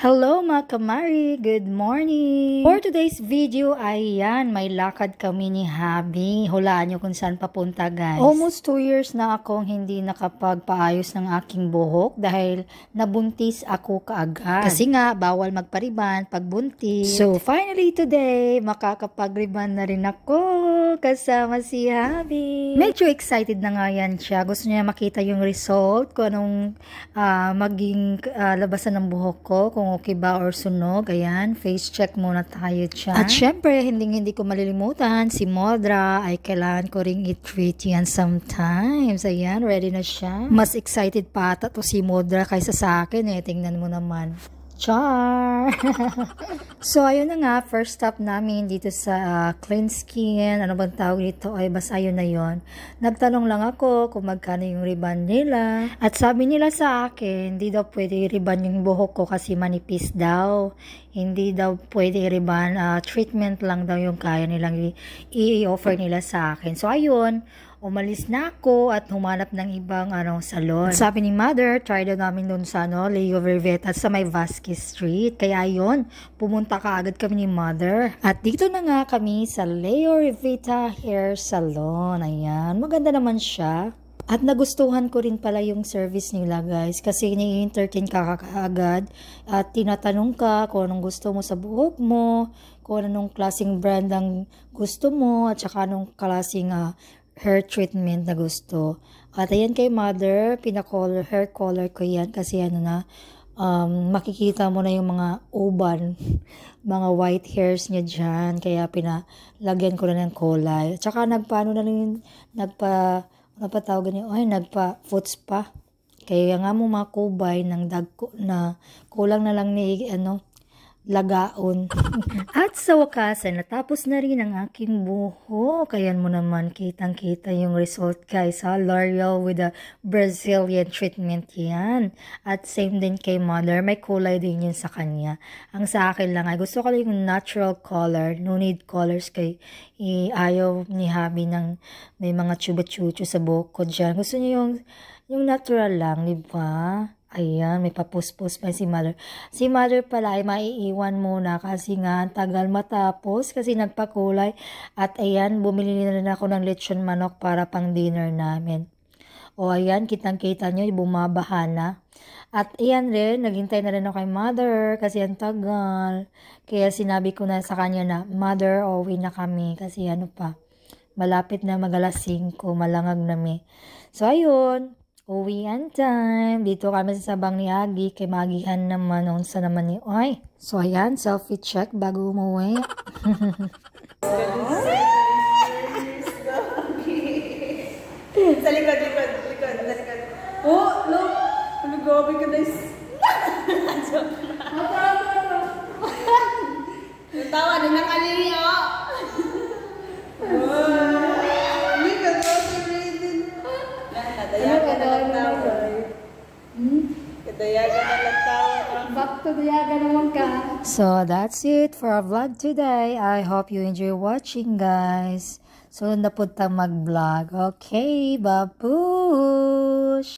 Hello mga kamari! Good morning! For today's video, ayan, may lakad kami ni Habi. Hulaan nyo kung saan papunta guys. Almost 2 years na akong hindi nakapagpaayos ng aking buhok dahil nabuntis ako kaagad. Kasi nga, bawal magpariban pag buntis. So finally today, makakapagriban na rin ako kasama si Habi. Medyo excited na nga yan siya. Gusto niya makita yung result, kung anong uh, maging uh, labasan ng buhok ko, kung okay ba or sunog. Ayan, face check muna tayo siya. At syempre, hindi-hindi ko malilimutan, si Modra ay kailangan ko ring i-treat yan sometimes. Ayan, ready na siya. Mas excited pa ata to si Modra kaysa sa akin eh. Tingnan mo naman. Char! so, ayun na nga, first stop namin dito sa uh, clean skin, ano bang tawag dito, ay basta ayun na yon. Nagtanong lang ako kung magkano yung riban nila. At sabi nila sa akin, hindi daw pwede riban yung buhok ko kasi manipis daw. Hindi daw pwede riban, uh, ah, treatment lang daw yung kaya nilang i-offer nila sa akin. So, ayun, umalis na ako at humanap ng ibang ano, salon. sabi ni mother, try daw namin doon sa ano, Leo Rivetta sa may Vasquez Street. Kaya yon pumunta ka agad kami ni mother. At dito na nga kami sa Leo Rivetta Hair Salon. Ayan, maganda naman siya. At nagustuhan ko rin pala yung service nila guys kasi ni-entertain ka kaagad at tinatanong ka kung anong gusto mo sa buhok mo, kung anong klaseng brand ang gusto mo at saka anong klaseng uh, hair treatment na gusto. At ayan kay mother, pinacolor, hair color ko yan kasi ano na, um, makikita mo na yung mga uban, mga white hairs niya dyan. Kaya pinalagyan ko na ng kulay. Tsaka nagpaano na rin, nagpa, ano pa tawag ganyan? Ay, nagpa foot spa. Kaya nga mo makubay ng dagko na kulang na lang ni ano lagaon. At sa wakas ay natapos na rin ang aking buho. Kayan mo naman kitang-kita yung result guys L'Oreal with a Brazilian treatment yan. At same din kay mother. May kulay din yun sa kanya. Ang sa akin lang ay gusto ko lang yung natural color. No need colors kay i ayaw ni Habi ng may mga chuba-chucho sa buhok ko dyan. Gusto niya yung, yung natural lang, di ba? Ayan, may papuspos pa si mother. Si mother pala ay maiiwan muna kasi nga tagal matapos kasi nagpakulay. At ayan, bumili na rin ako ng lechon manok para pang dinner namin. O ayan, kitang-kita nyo, bumabaha na. At ayan rin, naghintay na rin ako kay mother kasi ang tagal. Kaya sinabi ko na sa kanya na, mother, uwi na kami kasi ano pa. Malapit na mag alas 5, malangag na mi. So ayun, and time! Dito kami sa sabang ni Agi, kay magihan naman noon sa naman ni Oy. So ayan, selfie check bago umuwi. sa likod, likod, likod, sa likod. Oh, look! Ano gabi ka guys? Joke lang. Tawa, din nakalili, oh! So that's it for our vlog today. I hope you enjoy watching guys. So, na po mag-vlog. Okay, babu!